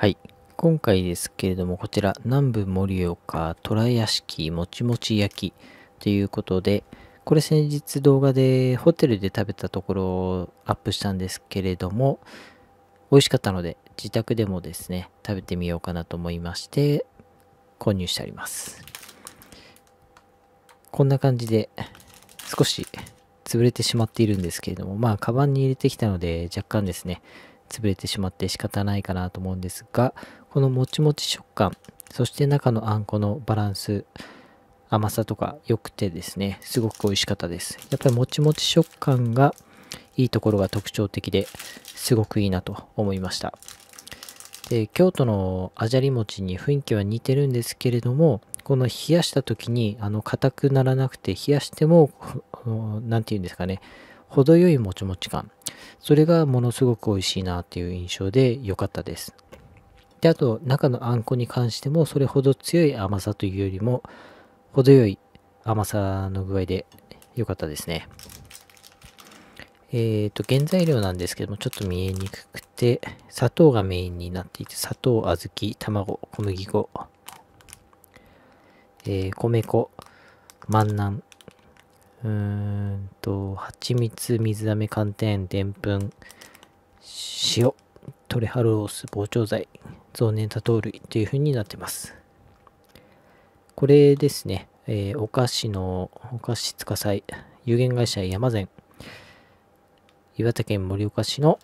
はい。今回ですけれども、こちら、南部盛岡虎屋敷もちもち焼きということで、これ先日動画でホテルで食べたところをアップしたんですけれども、美味しかったので、自宅でもですね、食べてみようかなと思いまして、購入してあります。こんな感じで、少し潰れてしまっているんですけれども、まあ、カバンに入れてきたので、若干ですね、潰れてしまって仕方ないかなと思うんですがこのもちもち食感そして中のあんこのバランス甘さとか良くてですねすごく美味しかったですやっぱりもちもち食感がいいところが特徴的ですごくいいなと思いましたで京都のあじゃり餅に雰囲気は似てるんですけれどもこの冷やした時にあの硬くならなくて冷やしても何て言うんですかね程よいもちもち感それがものすごく美味しいなっていう印象で良かったですであと中のあんこに関してもそれほど強い甘さというよりも程よい甘さの具合で良かったですねえっ、ー、と原材料なんですけどもちょっと見えにくくて砂糖がメインになっていて砂糖小豆卵小麦粉、えー、米粉万南うーんと、蜂蜜、水飴、寒天、でんぷん、塩、トレハロース、膨張剤、増粘多糖類という風になってます。これですね、えー、お菓子の、お菓子つかさい、有限会社山善、岩手県盛岡市の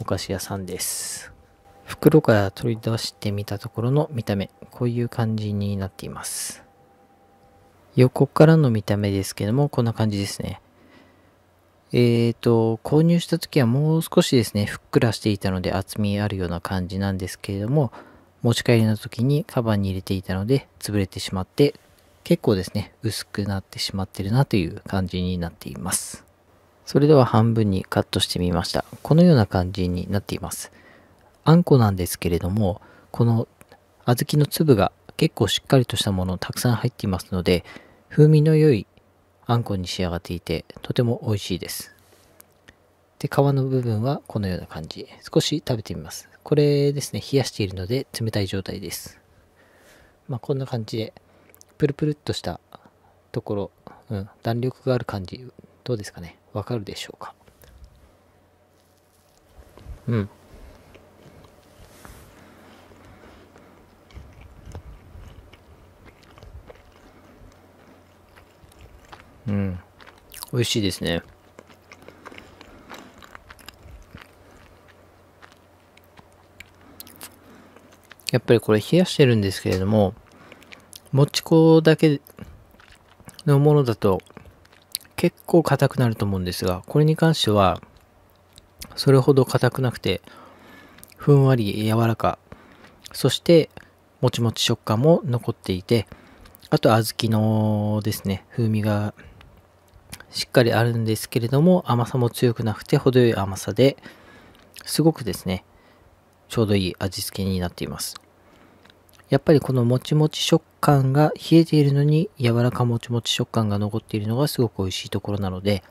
お菓子屋さんです。袋から取り出してみたところの見た目、こういう感じになっています。横からの見た目ですけども、こんな感じですね。えっ、ー、と、購入した時はもう少しですね、ふっくらしていたので厚みあるような感じなんですけれども、持ち帰りの時にカバンに入れていたので潰れてしまって、結構ですね、薄くなってしまってるなという感じになっています。それでは半分にカットしてみました。このような感じになっています。あんこなんですけれども、この小豆の粒が結構しっかりとしたものたくさん入っていますので風味の良いあんこに仕上がっていてとても美味しいですで皮の部分はこのような感じ少し食べてみますこれですね冷やしているので冷たい状態ですまあ、こんな感じでプルプルっとしたところ、うん、弾力がある感じどうですかねわかるでしょうかうんうん。美味しいですね。やっぱりこれ冷やしてるんですけれども、もち粉だけのものだと結構硬くなると思うんですが、これに関してはそれほど硬くなくて、ふんわり柔らか、そしてもちもち食感も残っていて、あと小豆のですね、風味がしっかりあるんですけれども甘さも強くなくて程よい甘さですごくですねちょうどいい味付けになっていますやっぱりこのもちもち食感が冷えているのに柔らかもちもち食感が残っているのがすごく美味しいところなので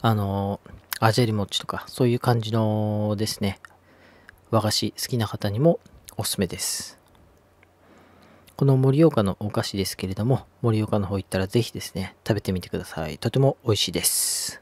あのアジェリ餅とかそういう感じのですね和菓子好きな方にもおすすめですこの盛岡のお菓子ですけれども、盛岡の方行ったらぜひですね、食べてみてください。とても美味しいです。